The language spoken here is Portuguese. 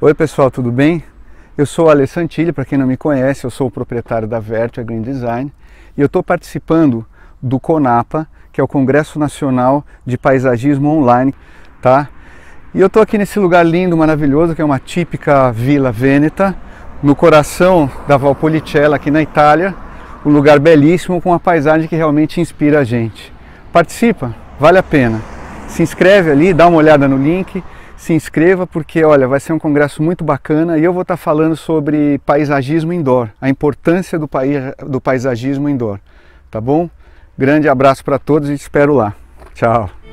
Oi pessoal, tudo bem? Eu sou o Ale Santilli, para quem não me conhece, eu sou o proprietário da Vertia Green Design e eu estou participando do CONAPA, que é o Congresso Nacional de Paisagismo Online, tá? E eu estou aqui nesse lugar lindo, maravilhoso, que é uma típica Vila Vêneta, no coração da Valpolicella, aqui na Itália, um lugar belíssimo com uma paisagem que realmente inspira a gente. Participa, vale a pena. Se inscreve ali, dá uma olhada no link, se inscreva porque olha, vai ser um congresso muito bacana e eu vou estar tá falando sobre paisagismo indoor, a importância do, país, do paisagismo indoor, tá bom? Grande abraço para todos e te espero lá. Tchau.